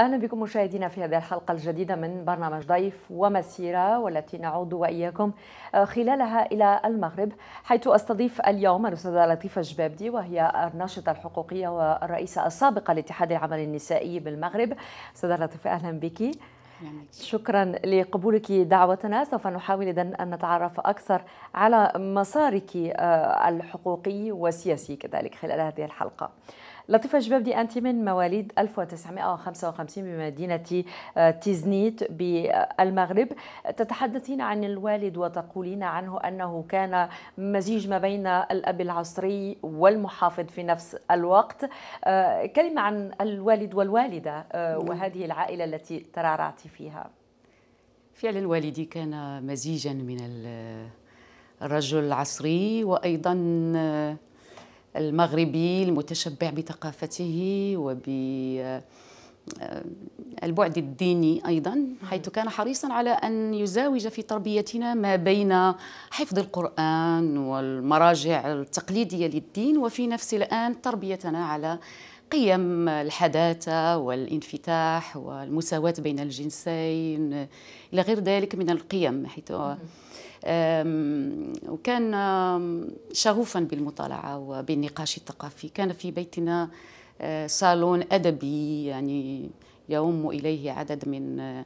اهلا بكم مشاهدينا في هذه الحلقه الجديده من برنامج ضيف ومسيره والتي نعود واياكم آه، خلالها الى المغرب حيث استضيف اليوم الاستاذه لطيفه جبابدي وهي الناشطه الحقوقيه والرئيسه السابقه لاتحاد العمل النسائي بالمغرب استاذه لطيفه اهلا بك شكرا لقبولك دعوتنا سوف نحاول اذا أن نتعرف أكثر على مسارك آه، الحقوقي والسياسي كذلك خلال هذه الحلقة لطيفة جبابدي أنت من مواليد 1955 بمدينة آه، تيزنيت بالمغرب تتحدثين عن الوالد وتقولين عنه أنه كان مزيج ما بين الأب العصري والمحافظ في نفس الوقت آه، كلمة عن الوالد والوالدة آه، نعم. وهذه العائلة التي ترعرعت فيها فعلا والدي كان مزيجا من الرجل العصري وأيضا المغربي المتشبع بثقافته وب آه، البعد الديني ايضا حيث كان حريصا على ان يزاوج في تربيتنا ما بين حفظ القران والمراجع التقليديه للدين وفي نفس الان تربيتنا على قيم الحداثة والانفتاح والمساواة بين الجنسين إلى غير ذلك من القيم حيث وكان شغوفا بالمطالعة وبالنقاش الثقافي كان في بيتنا آه، صالون أدبي يعني يؤم إليه عدد من آه،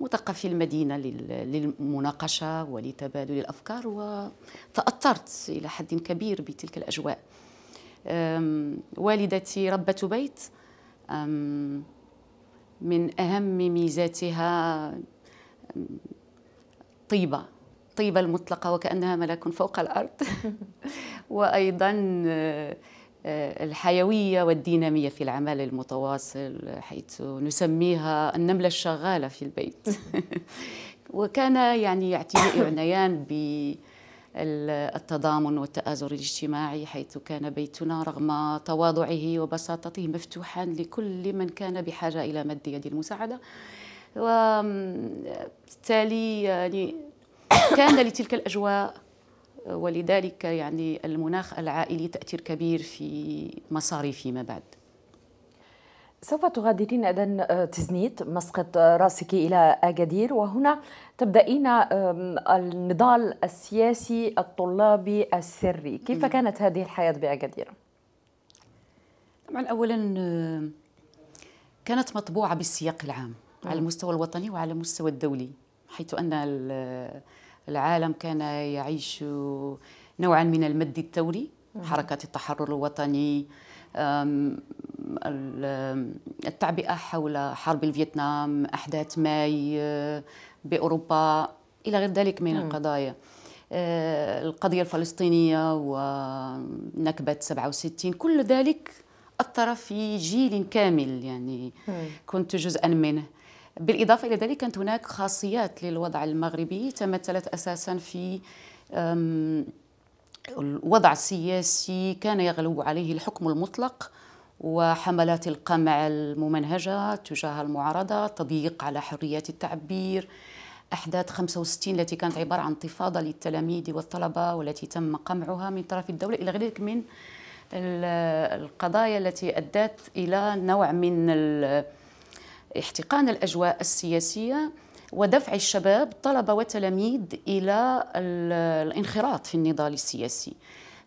مثقفي المدينة للمناقشة ولتبادل الأفكار وتأثرت إلى حد كبير بتلك الأجواء والدتي ربة بيت من أهم ميزاتها طيبة الطيبة المطلقة وكأنها ملك فوق الأرض وأيضا أه، أه، الحيوية والدينامية في العمل المتواصل حيث نسميها النملة الشغالة في البيت وكان يعني يعنيان ب التضامن والتآزر الاجتماعي حيث كان بيتنا رغم تواضعه وبساطته مفتوحا لكل من كان بحاجة إلى مد يد المساعدة وبالتالي يعني كان لتلك الأجواء ولذلك يعني المناخ العائلي تأثير كبير في مصاري فيما بعد سوف تغادرين إذا آه، تزنيت مسقط آه، رأسك إلى أكادير وهنا تبدأين النضال السياسي الطلابي السري كيف كانت هذه الحياة بأكادير؟ طبعا أولا آه، كانت مطبوعة بالسياق العام على المستوى الوطني وعلى المستوى الدولي حيث أن العالم كان يعيش نوعا من المد الثوري حركة التحرر الوطني التعبئة حول حرب الفيتنام أحداث ماي آه، بأوروبا إلى غير ذلك من القضايا آه، القضية الفلسطينية ونكبة 67 كل ذلك أثر في جيل كامل يعني كنت جزءا منه بالإضافة إلى ذلك كانت هناك خاصيات للوضع المغربي تمثلت أساسا في الوضع السياسي كان يغلب عليه الحكم المطلق وحملات القمع الممنهجة تجاه المعارضة تضييق على حرية التعبير أحداث 65 التي كانت عبارة عن انتفاضة للتلاميذ والطلبة والتي تم قمعها من طرف الدولة إلى غير ذلك من القضايا التي أدت إلى نوع من احتقان الأجواء السياسية ودفع الشباب طلبة والتلاميذ إلى الانخراط في النضال السياسي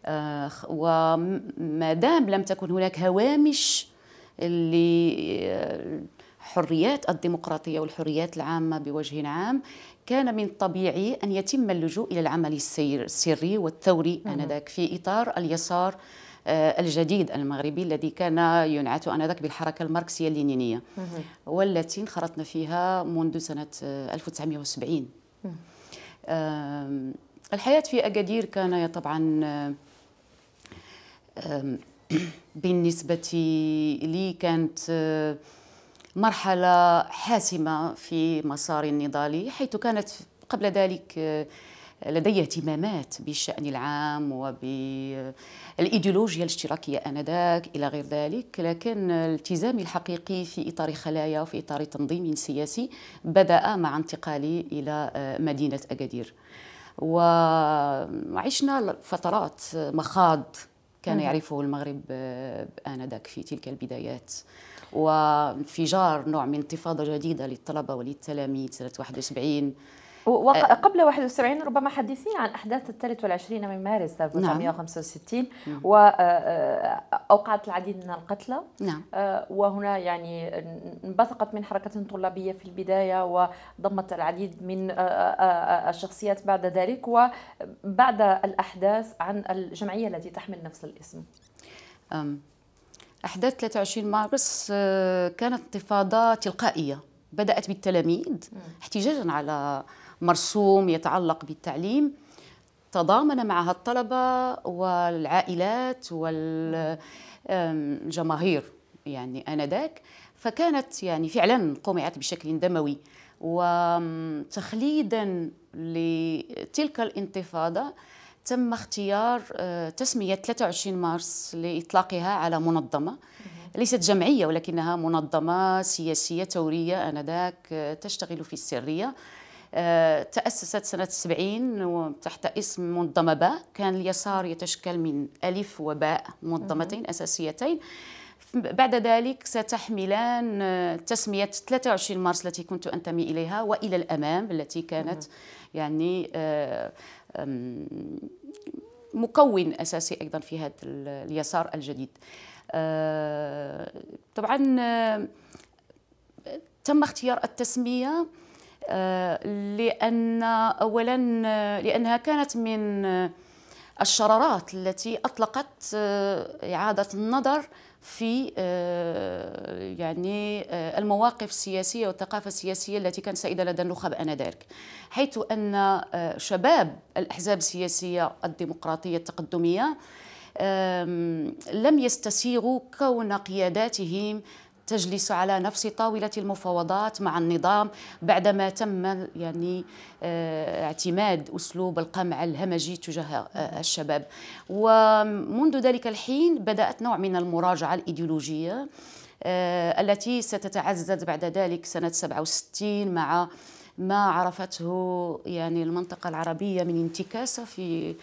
آه، وما دام لم تكن هناك هوامش لحريات آه، الديمقراطية والحريات العامة بوجه عام كان من الطبيعي أن يتم اللجوء إلى العمل السري والثوري آنذاك في إطار اليسار آه، الجديد المغربي الذي كان ينعت انذاك بالحركه الماركسيه اللينينيه والتي انخرطنا فيها منذ سنه 1970 الحياه في اكادير كان طبعا بالنسبة لي كانت أه، مرحلة حاسمة في مساري النضالي حيث كانت قبل ذلك أه، لدي اهتمامات بالشأن العام وبالإيديولوجيا الاشتراكية آنذاك إلى غير ذلك لكن التزامي الحقيقي في إطار خلايا وفي إطار تنظيم سياسي بدأ مع انتقالي إلى أه، مدينة أكادير وعشنا فترات مخاض كان يعرفه المغرب آه، آنذاك في تلك البدايات وانفجار نوع من انتفاضة جديدة للطلبة وللتلاميذ سنة 71 وقبل آه. 71 ربما حدثينا عن احداث ال 23 من مارس 1965 نعم. واوقعت نعم. آه، آه، العديد من القتلى نعم. وهنا يعني انبثقت من حركه طلابيه في البدايه وضمت العديد من الشخصيات بعد ذلك وبعد الاحداث عن الجمعيه التي تحمل نفس الاسم. أحداث 23 مارس كانت انتفاضة تلقائية بدأت بالتلاميذ احتجاجا على مرسوم يتعلق بالتعليم تضامن معها الطلبة والعائلات والجماهير يعني آنذاك فكانت يعني فعلا قمعت بشكل دموي وتخليدا لتلك الانتفاضة تم اختيار آه، تسمية 23 مارس لإطلاقها على منظمة ليست جمعية ولكنها منظمة سياسية ثورية آنذاك آه، تشتغل في السرية آه، تأسست سنة 70 تحت اسم منظمة باء كان اليسار يتشكل من ألف وباء منظمتين أساسيتين بعد ذلك ستحملان تسمية 23 مارس التي كنت أنتمي إليها وإلى الأمام التي كانت يعني مكون اساسي ايضا في هذا اليسار الجديد أه، طبعا تم اختيار التسميه أه، لان اولا لانها كانت من الشرارات التي أطلقت آه، إعادة النظر في آه، يعني آه، المواقف السياسية والثقافة السياسية التي كانت سائدة لدى النخب آنذاك حيث أن شباب الأحزاب السياسية الديمقراطية التقدمية لم يستسيغوا كون قياداتهم تجلس على نفس طاولة المفاوضات مع النظام بعدما تم يعني آه، اعتماد أسلوب القمع الهمجي تجاه آه، الشباب ومنذ ذلك الحين بدأت نوع من المراجعة الإيديولوجية آه، التي ستتعزز بعد ذلك سنة 67 مع ما عرفته يعني المنطقة العربية من انتكاسة في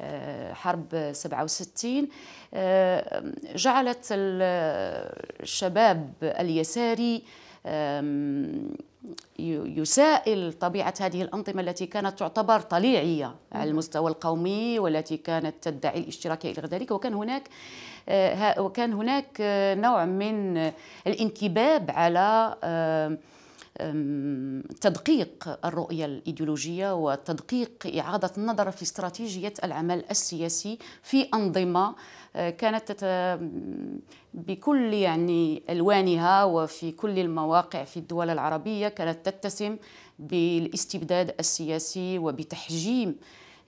آه، حرب 67 آه، جعلت الشباب اليساري يسائل طبيعة هذه الأنظمة التي كانت تعتبر طليعية على المستوى القومي والتي كانت تدعي الاشتراكية إلى ذلك وكان هناك آه، وكان هناك نوع من الانكباب على تدقيق الرؤية الإيديولوجية وتدقيق إعادة النظر في استراتيجية العمل السياسي في أنظمة آه، كانت بكل يعني ألوانها وفي كل المواقع في الدول العربية كانت تتسم بالاستبداد السياسي وبتحجيم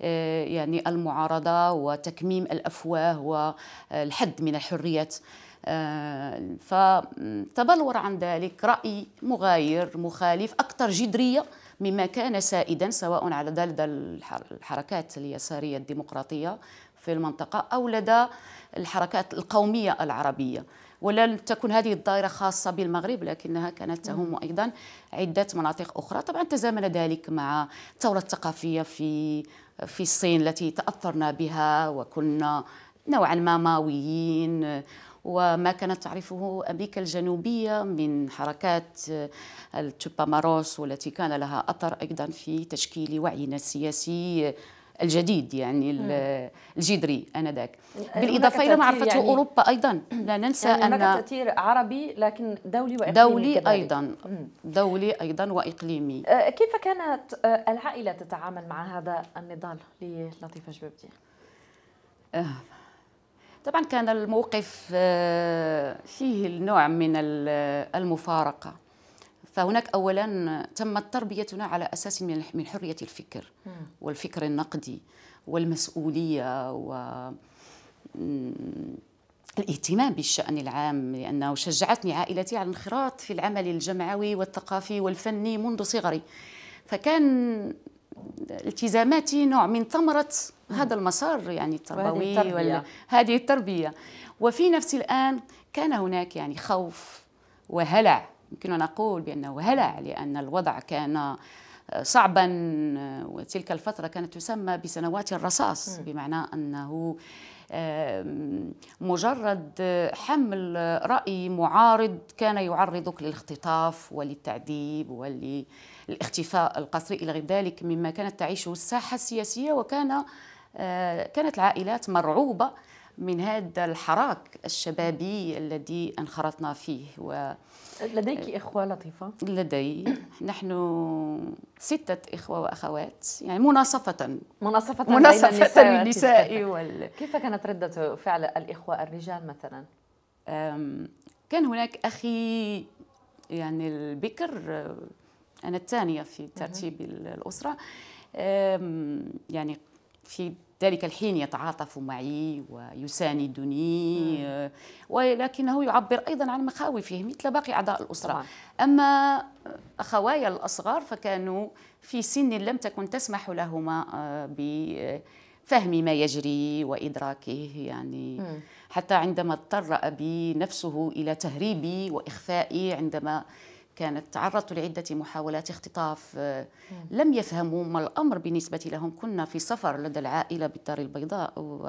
آه، يعني المعارضة وتكميم الأفواه والحد من الحريات آه، فتبلور عن ذلك رأي مغاير مخالف أكثر جدرية مما كان سائدا سواء على لدى الحركات اليسارية الديمقراطية في المنطقة أو لدى الحركات القومية العربية ولم تكن هذه الدائرة خاصة بالمغرب لكنها كانت تهم أيضا عدة مناطق أخرى طبعا تزامن ذلك مع الثورة الثقافية في في الصين التي تأثرنا بها وكنا نوعا ما ماويين وما كانت تعرفه أمريكا الجنوبية من حركات آه، التشوباماروس والتي كان لها أثر أيضا في تشكيل وعينا السياسي الجديد يعني الجدري انذاك بالاضافه الى يعني معرفه يعني اوروبا ايضا لا ننسى يعني ان هناك تاثير عربي لكن دولي واقليمي دولي كذلك. ايضا دولي ايضا واقليمي آه، كيف كانت آه، العائله تتعامل مع هذا النضال للطيفه جبابدي؟ طبعا كان الموقف آه، فيه النوع من آه، المفارقة فهناك اولا تمت تربيتنا على اساس من حريه الفكر والفكر النقدي والمسؤوليه و الاهتمام بالشأن العام لأنه شجعتني عائلتي على الانخراط في العمل الجمعوي والثقافي والفني منذ صغري فكان التزاماتي نوع من ثمرة هذا نعم. المسار يعني التربوي ولا هذه التربيه وفي نفس الان كان هناك يعني خوف وهلع يمكن ان اقول بانه هلع لان الوضع كان آه، صعبا آه، وتلك الفتره كانت تسمى بسنوات الرصاص بمعنى انه مجرد آه، حمل راي معارض كان يعرضك للاختطاف وللتعذيب وللاختفاء القسري الى غير ذلك مما كانت تعيشه الساحه السياسيه وكان آه، كانت العائلات مرعوبة من هذا الحراك الشبابي الذي انخرطنا فيه و لديك إخوة لطيفة؟ لدي نحن ستة إخوة وأخوات يعني مناصفة مناصفة مناصفة النساء, النساء وال... كيف كانت ردة فعل الإخوة الرجال مثلا؟ كان هناك أخي يعني البكر آه، أنا الثانية في ترتيب الأسرة يعني في ذلك الحين يتعاطف معي ويساندني آه، ولكنه يعبر أيضا عن مخاوفه مثل باقي أعضاء الأسرة طبعا. أما أخوايا الأصغر فكانوا في سن لم تكن تسمح لهما آه، بفهم ما يجري وإدراكه يعني حتى عندما اضطر أبي نفسه إلى تهريبي وإخفائي عندما كانت تعرضت لعدة محاولات اختطاف آه، لم يفهموا ما الأمر بالنسبة لهم كنا في سفر لدى العائلة بالدار البيضاء و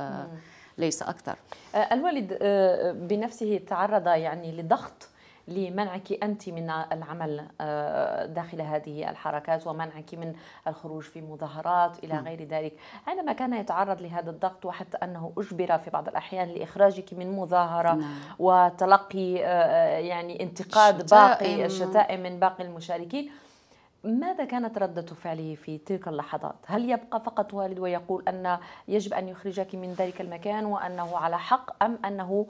ليس أكثر آه، الوالد آه، بنفسه تعرض يعني لضغط لمنعك أنت من العمل آه، داخل هذه الحركات ومنعك من الخروج في مظاهرات إلى نعم. غير ذلك عندما كان يتعرض لهذا الضغط وحتى أنه أجبر في بعض الأحيان لإخراجك من مظاهرة نعم. وتلقي آه، آه، يعني انتقاد باقي الشتائم من باقي المشاركين ماذا كانت ردة فعله في تلك اللحظات؟ هل يبقى فقط والد ويقول أن يجب أن يخرجك من ذلك المكان وأنه على حق أم أنه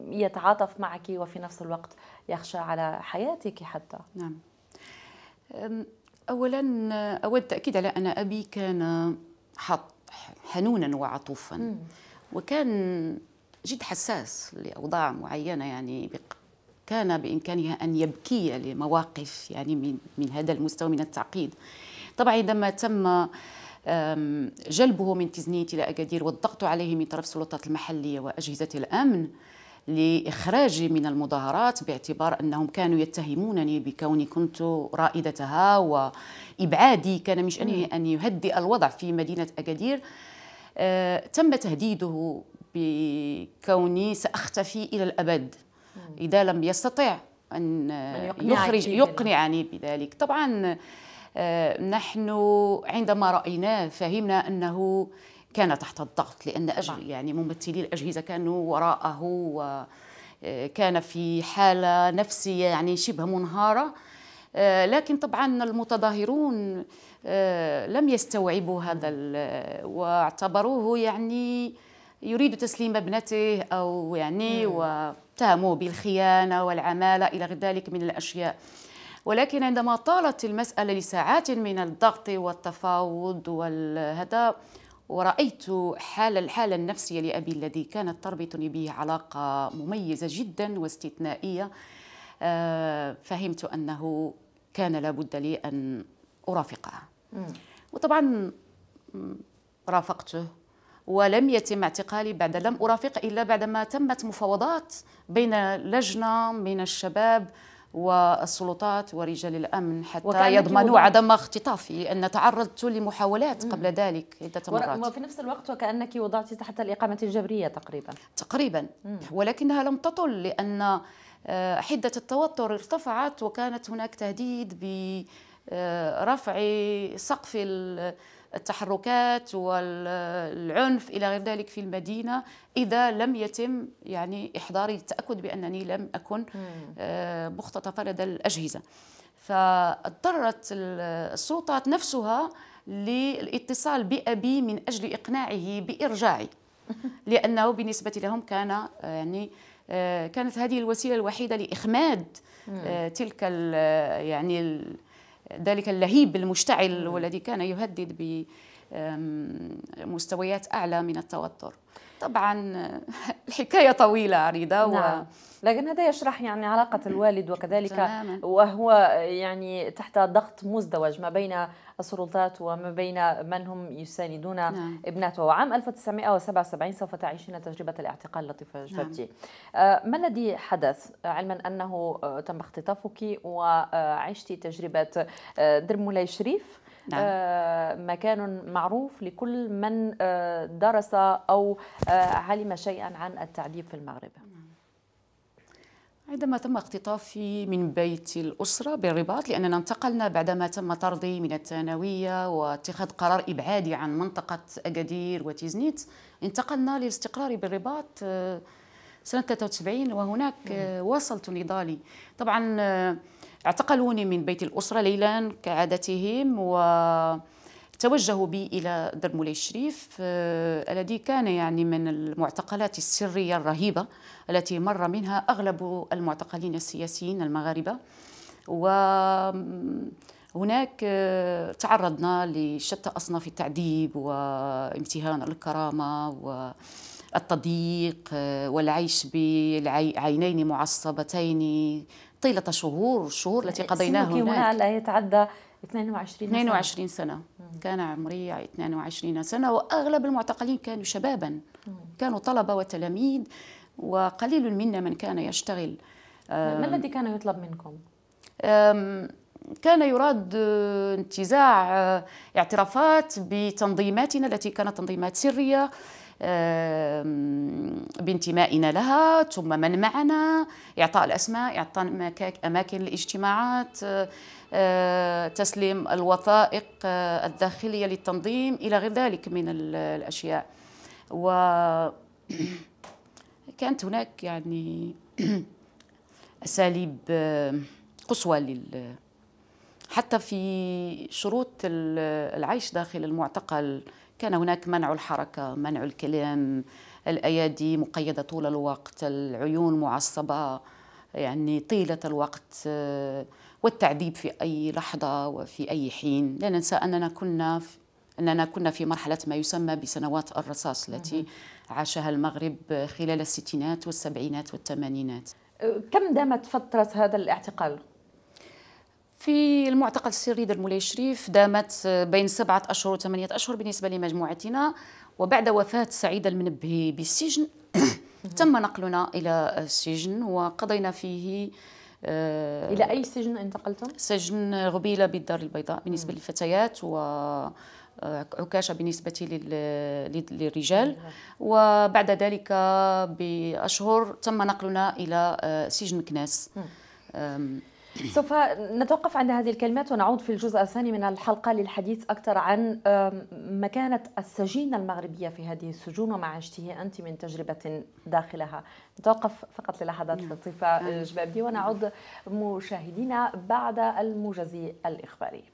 يتعاطف معك وفي نفس الوقت يخشى على حياتك حتى نعم أولا أود التأكيد على أن أبي كان حنونا وعطوفا وكان جد حساس لأوضاع معينة يعني كان بامكانها أن يبكي لمواقف يعني من, من هذا المستوى من التعقيد طبعا عندما تم جلبه من تزنيت إلى أكادير والضغط عليه من طرف السلطات المحلية وأجهزة الأمن لإخراجي من المظاهرات باعتبار أنهم كانوا يتهمونني بكوني كنت رائدتها وإبعادي كان من شأنه أن يهدئ الوضع في مدينة أكادير آه، تم تهديده بكوني سأختفي إلى الأبد إذا لم يستطع أن يخرج يقنعني بذلك طبعا آه، نحن عندما رأيناه فهمنا أنه كان تحت الضغط لان أجل يعني ممثلي الاجهزه كانوا وراءه كان في حاله نفسيه يعني شبه منهاره آه، لكن طبعا المتظاهرون آه، لم يستوعبوا هذا واعتبروه يعني يريد تسليم ابنته او يعني واتهموه بالخيانه والعماله الى غير ذلك من الاشياء ولكن عندما طالت المساله لساعات من الضغط والتفاوض وهذا ورأيت حال الحالة النفسية لأبي الذي كانت تربطني به علاقة مميزة جدا واستثنائية آه، فهمت أنه كان لابد لي أن أرافقها وطبعا رافقته ولم يتم اعتقالي بعد لم أرافق إلا بعدما تمت مفاوضات بين لجنة من الشباب والسلطات ورجال الامن حتى يضمنوا عدم اختطافي ان تعرضت لمحاولات قبل ذلك عده مرات وفي نفس الوقت وكانك وضعت تحت الاقامه الجبريه تقريبا تقريبا مم. ولكنها لم تطل لان آه، حده التوتر ارتفعت وكانت هناك تهديد برفع سقف التحركات والعنف الى غير ذلك في المدينه اذا لم يتم يعني احضاري التاكد بانني لم اكن آه، مختطفه لدى الاجهزه فاضطرت السلطات نفسها للاتصال بابي من اجل اقناعه بارجاعي لانه بالنسبه لهم كان آه، يعني آه، كانت هذه الوسيله الوحيده لاخماد تلك يعني ذلك اللهيب المشتعل والذي كان يهدد بمستويات أعلى من التوتر طبعا الحكاية طويلة عريضة نعم. و لكن هذا يشرح يعني علاقة الوالد وكذلك وهو يعني تحت ضغط مزدوج ما بين السلطات وما بين من هم يساندون نعم. ابنته وعام 1977 سوف تعيشين تجربة الاعتقال لطيفة جبتي نعم. آه، ما الذي حدث علما أنه آه، تم اختطافك وعشت تجربة آه، درمولاي مولاي شريف نعم. مكان معروف لكل من درس او علم شيئا عن التعذيب في المغرب. عندما تم اختطافي من بيت الأسرة بالرباط لأننا انتقلنا بعدما تم طردي من الثانوية واتخاذ قرار إبعادي عن منطقة أكادير وتيزنيت انتقلنا للاستقرار بالرباط آه، سنة 73 وهناك آه، واصلت نضالي طبعا آه، اعتقلوني من بيت الأسرة ليلا كعادتهم و توجهوا بي إلى دار مولاي الشريف آه، الذي كان يعني من المعتقلات السرية الرهيبة التي مر منها أغلب المعتقلين السياسيين المغاربة و هناك آه، تعرضنا لشتى أصناف التعذيب وامتهان الكرامة والتضييق آه، والعيش بعينين معصبتين طيلة شهور الشهور التي قضيناها هناك هنا لا يتعدى 22 سنة 22 سنة كان عمري 22 سنة وأغلب المعتقلين كانوا شبابا كانوا طلبة وتلاميذ وقليل منا من كان يشتغل ما الذي كان يطلب منكم؟ كان يراد آه، انتزاع آه، اعترافات بتنظيماتنا التي كانت تنظيمات سرية بانتمائنا لها ثم من معنا إعطاء الأسماء إعطاء أماكن الاجتماعات آه، تسليم الوثائق آه، الداخلية للتنظيم إلى غير ذلك من الأشياء وكانت هناك يعني أساليب آه، قصوى لل حتى في شروط العيش داخل المعتقل كان هناك منع الحركة منع الكلام الأيادي مقيدة طول الوقت العيون معصبة يعني طيلة الوقت والتعذيب في أي لحظة وفي أي حين لا ننسى أننا كنا أننا كنا في مرحلة ما يسمى بسنوات الرصاص التي عاشها المغرب خلال الستينات والسبعينات والثمانينات أه، كم دامت فترة هذا الاعتقال؟ في المعتقل السري درمولي شريف دامت بين سبعة أشهر وثمانية أشهر بالنسبة لمجموعتنا وبعد وفاة سعيد المنبهي بالسجن تم نقلنا إلى السجن وقضينا فيه آه، إلى أي سجن انتقلتم؟ سجن غبيلة بالدار البيضاء بالنسبة للفتيات و آه، عكاشه بالنسبه للرجال وبعد ذلك باشهر تم نقلنا الى آه، سجن كناس سوف نتوقف عند هذه الكلمات ونعود في الجزء الثاني من الحلقة للحديث أكثر عن مكانة السجين المغربية في هذه السجون وما عشته أنت من تجربة داخلها نتوقف فقط للحظات نعم. لطيفة جبابي ونعود مشاهدينا بعد الموجز الإخباري